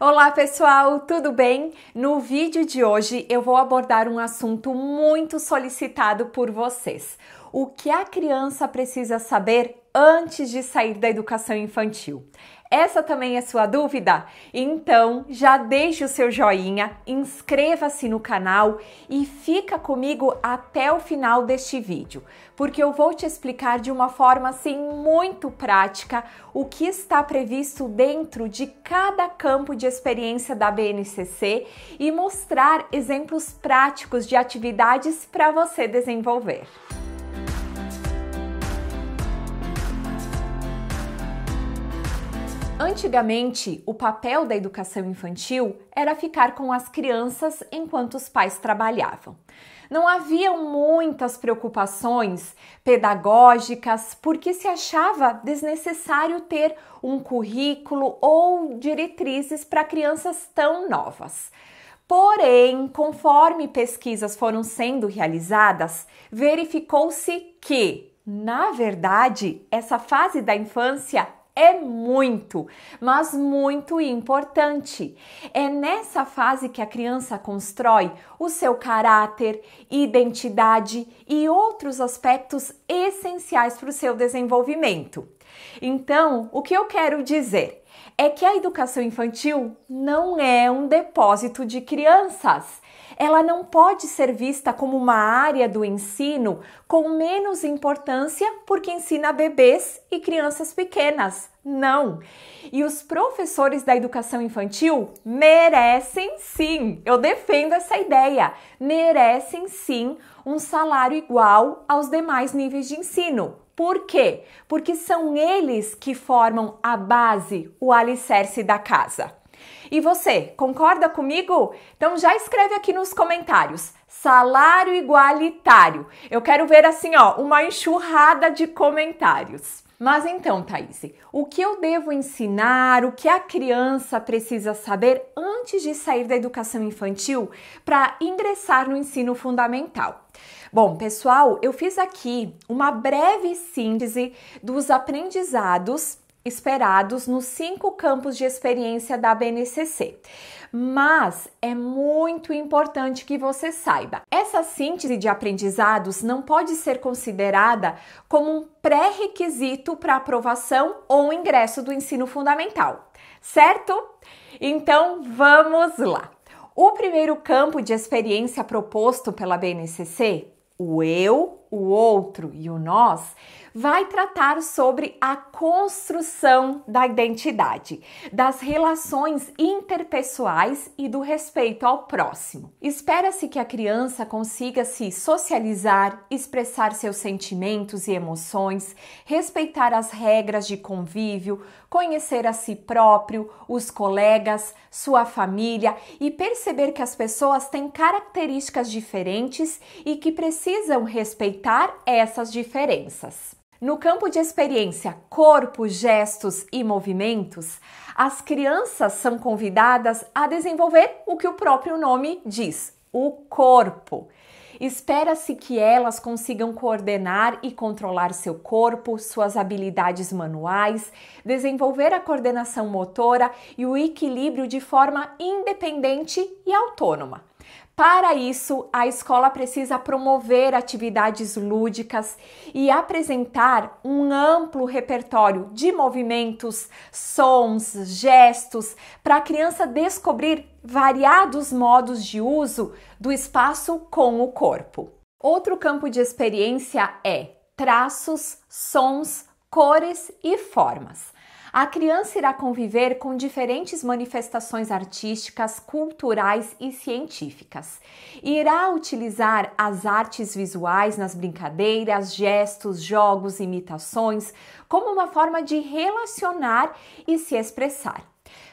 Olá pessoal, tudo bem? No vídeo de hoje eu vou abordar um assunto muito solicitado por vocês: o que a criança precisa saber antes de sair da educação infantil. Essa também é sua dúvida? Então já deixe o seu joinha, inscreva-se no canal e fica comigo até o final deste vídeo, porque eu vou te explicar de uma forma assim muito prática o que está previsto dentro de cada campo de experiência da BNCC e mostrar exemplos práticos de atividades para você desenvolver. Antigamente, o papel da educação infantil era ficar com as crianças enquanto os pais trabalhavam. Não haviam muitas preocupações pedagógicas porque se achava desnecessário ter um currículo ou diretrizes para crianças tão novas. Porém, conforme pesquisas foram sendo realizadas, verificou-se que, na verdade, essa fase da infância é muito, mas muito importante. É nessa fase que a criança constrói o seu caráter, identidade e outros aspectos essenciais para o seu desenvolvimento. Então, o que eu quero dizer é que a educação infantil não é um depósito de crianças ela não pode ser vista como uma área do ensino com menos importância porque ensina bebês e crianças pequenas. Não! E os professores da educação infantil merecem sim, eu defendo essa ideia, merecem sim um salário igual aos demais níveis de ensino. Por quê? Porque são eles que formam a base, o alicerce da casa. E você, concorda comigo? Então já escreve aqui nos comentários. Salário igualitário. Eu quero ver assim, ó, uma enxurrada de comentários. Mas então, Thaís, o que eu devo ensinar, o que a criança precisa saber antes de sair da educação infantil para ingressar no ensino fundamental? Bom, pessoal, eu fiz aqui uma breve síntese dos aprendizados esperados nos cinco campos de experiência da BNCC. Mas é muito importante que você saiba: essa síntese de aprendizados não pode ser considerada como um pré-requisito para aprovação ou ingresso do ensino fundamental, certo? Então vamos lá! O primeiro campo de experiência proposto pela BNCC, o eu, o outro e o nós, vai tratar sobre a construção da identidade, das relações interpessoais e do respeito ao próximo. Espera-se que a criança consiga se socializar, expressar seus sentimentos e emoções, respeitar as regras de convívio, conhecer a si próprio, os colegas, sua família e perceber que as pessoas têm características diferentes e que precisam respeitar essas diferenças. No campo de experiência corpo, gestos e movimentos, as crianças são convidadas a desenvolver o que o próprio nome diz, o corpo. Espera-se que elas consigam coordenar e controlar seu corpo, suas habilidades manuais, desenvolver a coordenação motora e o equilíbrio de forma independente e autônoma. Para isso, a escola precisa promover atividades lúdicas e apresentar um amplo repertório de movimentos, sons, gestos para a criança descobrir variados modos de uso do espaço com o corpo. Outro campo de experiência é traços, sons, cores e formas. A criança irá conviver com diferentes manifestações artísticas, culturais e científicas. Irá utilizar as artes visuais nas brincadeiras, gestos, jogos, imitações, como uma forma de relacionar e se expressar.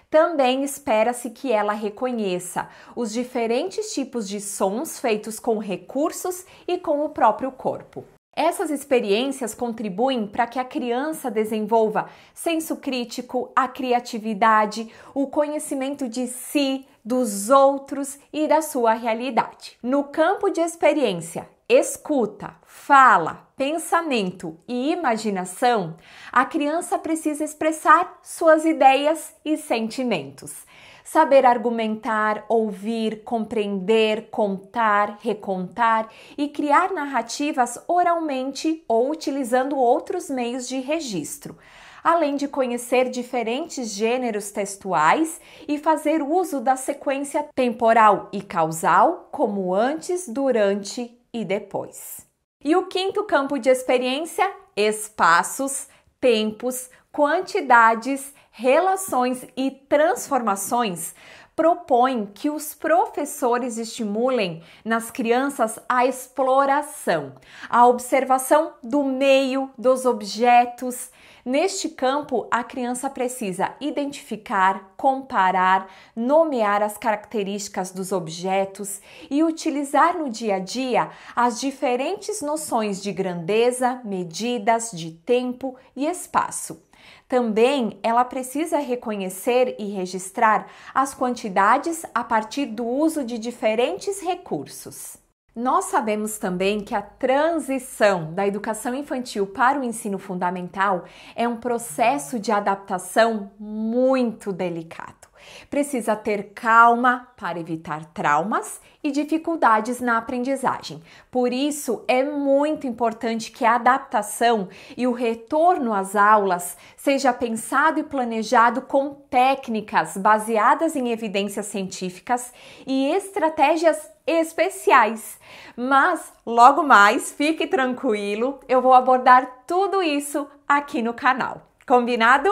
Também espera-se que ela reconheça os diferentes tipos de sons feitos com recursos e com o próprio corpo. Essas experiências contribuem para que a criança desenvolva senso crítico, a criatividade, o conhecimento de si, dos outros e da sua realidade. No campo de experiência, escuta, fala, pensamento e imaginação, a criança precisa expressar suas ideias e sentimentos saber argumentar, ouvir, compreender, contar, recontar e criar narrativas oralmente ou utilizando outros meios de registro além de conhecer diferentes gêneros textuais e fazer uso da sequência temporal e causal, como antes, durante e depois. E o quinto campo de experiência: espaços, tempos, quantidades Relações e Transformações propõe que os professores estimulem nas crianças a exploração, a observação do meio, dos objetos. Neste campo, a criança precisa identificar, comparar, nomear as características dos objetos e utilizar no dia a dia as diferentes noções de grandeza, medidas, de tempo e espaço. Também ela precisa reconhecer e registrar as quantidades a partir do uso de diferentes recursos. Nós sabemos também que a transição da educação infantil para o ensino fundamental é um processo de adaptação muito delicado. Precisa ter calma para evitar traumas e dificuldades na aprendizagem. Por isso, é muito importante que a adaptação e o retorno às aulas seja pensado e planejado com técnicas baseadas em evidências científicas e estratégias especiais. Mas logo mais, fique tranquilo, eu vou abordar tudo isso aqui no canal. Combinado?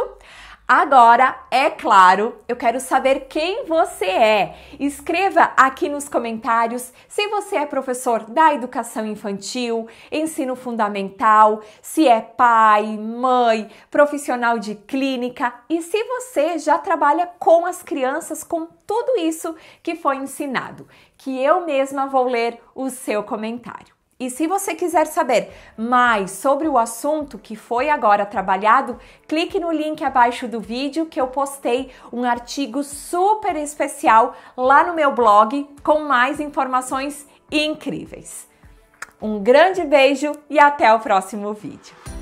Agora, é claro, eu quero saber quem você é. Escreva aqui nos comentários se você é professor da educação infantil, ensino fundamental, se é pai, mãe, profissional de clínica e se você já trabalha com as crianças com tudo isso que foi ensinado, que eu mesma vou ler o seu comentário. E se você quiser saber mais sobre o assunto que foi agora trabalhado, clique no link abaixo do vídeo que eu postei um artigo super especial lá no meu blog com mais informações incríveis. Um grande beijo e até o próximo vídeo.